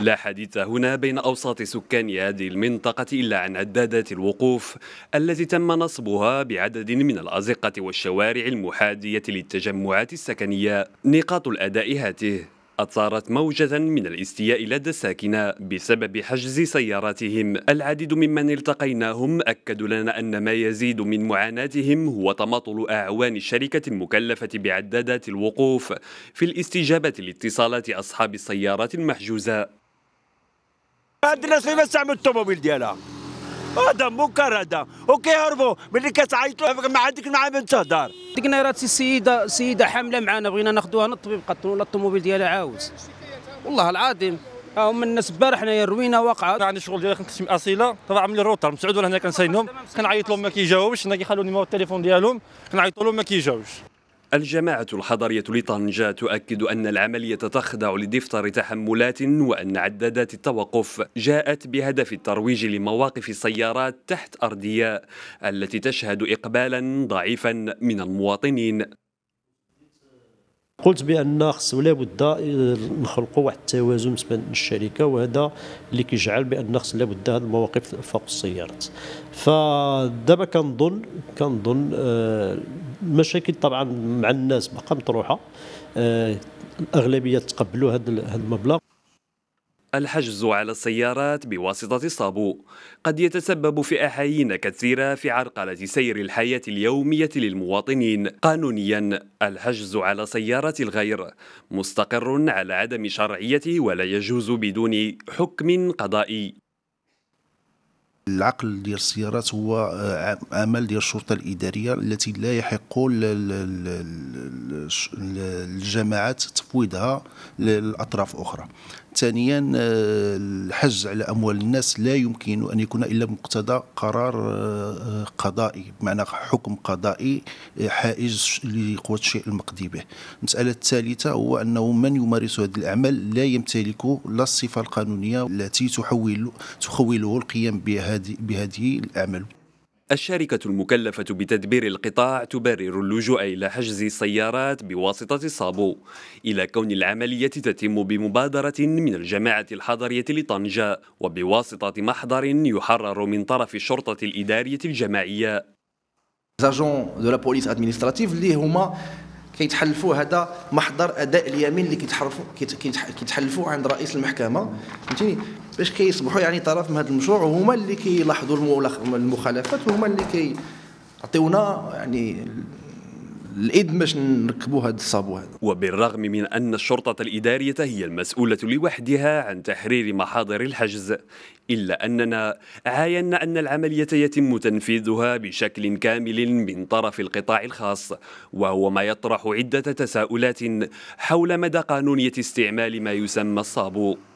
لا حديث هنا بين أوساط سكان هذه المنطقة إلا عن عدادات الوقوف التي تم نصبها بعدد من الأزقة والشوارع المحادية للتجمعات السكنية نقاط الأداء هاته أثارت موجة من الاستياء لدى الساكنة بسبب حجز سياراتهم العديد ممن التقيناهم أكدوا لنا أن ما يزيد من معاناتهم هو تماطل أعوان الشركة المكلفة بعدادات الوقوف في الاستجابة لاتصالات أصحاب السيارات المحجوزة بعد الناس اللي ما يستعمل الطوموبيل ديالها هذا منكر هذا وكيهربوا ملي كتعيط له ما عندك معاه من تهضر ديكنا راه السيده سيده حامله معنا بغينا ناخذوها للطبيب قالت ولا الطوموبيل ديالها عاوز والله العظيم ها هما الناس البارح حنايا الروينه واقعه انا عندي شغل ديالي كنقسم اصيله طبعا من الروتر مسعود ولا هنا كنساينهم كنعيط لهم ما كيجاوبش هنا كيخلوني التليفون ديالهم كنعيط لهم ما كيجاوبش الجماعة الحضرية لطنجة تؤكد أن العملية تخضع لدفتر تحملات وأن عدادات التوقف جاءت بهدف الترويج لمواقف السيارات تحت أرضية التي تشهد إقبالا ضعيفا من المواطنين قلت بان خص ولا بد نخلقوا واحد التوازن بالنسبه للشركه وهذا اللي كيجعل بان خص لا بد هذه المواقف فوق السيارات فدابا كنظن كنظن المشاكل آه، طبعا مع الناس باقا مطروحه الاغلبيه آه، تقبلوا هذا المبلغ الحجز على السيارات بواسطة الصابو قد يتسبب في أحايين كثيرة في عرقلة سير الحياة اليومية للمواطنين قانونيا الحجز على سيارة الغير مستقر على عدم شرعيته ولا يجوز بدون حكم قضائي العقل ديال السيارات هو آه، عمل ديال الشرطه الاداريه التي لا يحق للجماعات تفويضها للأطراف اخرى ثانيا آه، الحج على اموال الناس لا يمكن ان يكون الا بمقتضى قرار آه، قضائي بمعنى حكم قضائي حائز لقوه الشيء المقضي به المساله الثالثه هو انه من يمارس هذه الاعمال لا يمتلك لا الصفه القانونيه التي تحول تخوله القيام بها بهذه بهذه الأعمال الشركة المكلفة بتدبير القطاع تبرر اللجوء إلى حجز السيارات بواسطة صابو إلى كون العملية تتم بمبادرة من الجماعة الحضرية لطنجة وبواسطة محضر يحرر من طرف الشرطة الإدارية الجماعية زاجون دو لا بوليس ادمينستراتيف اللي هما كيتحلفوا هذا محضر اداء اليمين اللي كيتحرفوا كيتحلفوا عند رئيس المحكمه فهمتيني باش كيصبحوا يعني طرف من هذا المشروع وهما اللي كيلاحظوا المخالفات وهما اللي كيعطيونا يعني الايد باش نركبوا هذا الصابو هذا وبالرغم من ان الشرطه الاداريه هي المسؤوله لوحدها عن تحرير محاضر الحجز الا اننا عاينا ان العمليه يتم تنفيذها بشكل كامل من طرف القطاع الخاص وهو ما يطرح عده تساؤلات حول مدى قانونيه استعمال ما يسمى الصابو